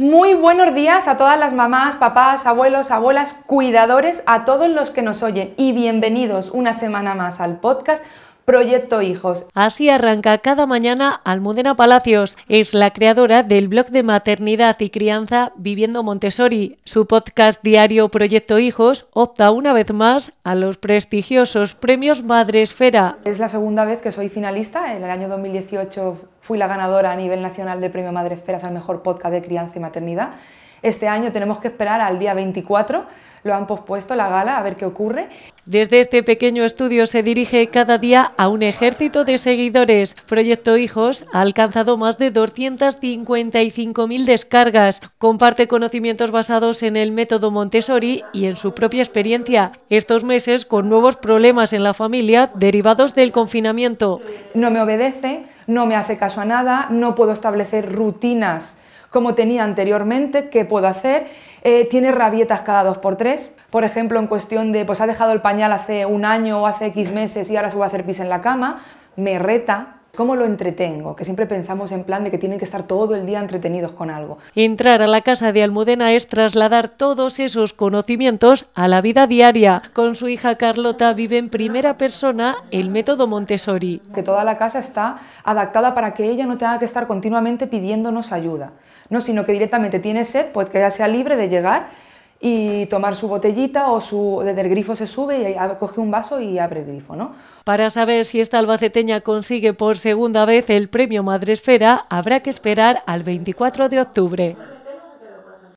Muy buenos días a todas las mamás, papás, abuelos, abuelas, cuidadores, a todos los que nos oyen y bienvenidos una semana más al podcast Proyecto Hijos. Así arranca cada mañana Almudena Palacios. Es la creadora del blog de maternidad y crianza Viviendo Montessori. Su podcast diario Proyecto Hijos opta una vez más a los prestigiosos premios Madre Esfera. Es la segunda vez que soy finalista. En el año 2018 Fui la ganadora a nivel nacional del Premio Madre Esferas al mejor podcast de crianza y maternidad. Este año tenemos que esperar al día 24, lo han pospuesto la gala, a ver qué ocurre. Desde este pequeño estudio se dirige cada día a un ejército de seguidores. Proyecto Hijos ha alcanzado más de 255.000 descargas. Comparte conocimientos basados en el método Montessori y en su propia experiencia. Estos meses con nuevos problemas en la familia derivados del confinamiento. No me obedece no me hace caso a nada, no puedo establecer rutinas como tenía anteriormente, qué puedo hacer, eh, tiene rabietas cada dos por tres, por ejemplo, en cuestión de, pues ha dejado el pañal hace un año o hace X meses y ahora se va a hacer pis en la cama, me reta, ¿Cómo lo entretengo? Que siempre pensamos en plan de que tienen que estar todo el día entretenidos con algo. Entrar a la casa de Almudena es trasladar todos esos conocimientos a la vida diaria. Con su hija Carlota vive en primera persona el método Montessori. Que toda la casa está adaptada para que ella no tenga que estar continuamente pidiéndonos ayuda, no, sino que directamente tiene sed, pues que ella sea libre de llegar y tomar su botellita o su, desde el grifo se sube y coge un vaso y abre el grifo. ¿no? Para saber si esta albaceteña consigue por segunda vez el premio Madresfera, habrá que esperar al 24 de octubre.